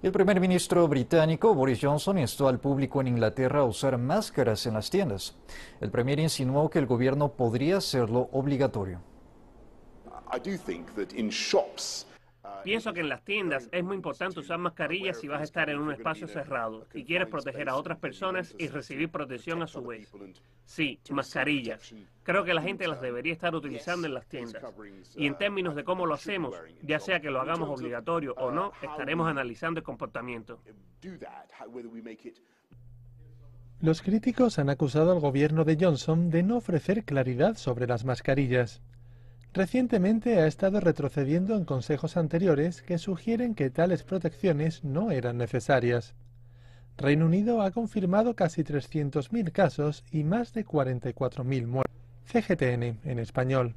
El primer ministro británico Boris Johnson instó al público en Inglaterra a usar máscaras en las tiendas. El premier insinuó que el gobierno podría hacerlo obligatorio. Pienso que en las tiendas es muy importante usar mascarillas si vas a estar en un espacio cerrado y quieres proteger a otras personas y recibir protección a su vez. Sí, mascarillas. Creo que la gente las debería estar utilizando en las tiendas. Y en uh, términos de cómo lo hacemos, ya sea que lo hagamos obligatorio o uh, no, estaremos analizando el comportamiento. Los críticos han acusado al gobierno de Johnson de no ofrecer claridad sobre las mascarillas. Recientemente ha estado retrocediendo en consejos anteriores que sugieren que tales protecciones no eran necesarias. Reino Unido ha confirmado casi 300.000 casos y más de 44.000 muertes. CGTN en español.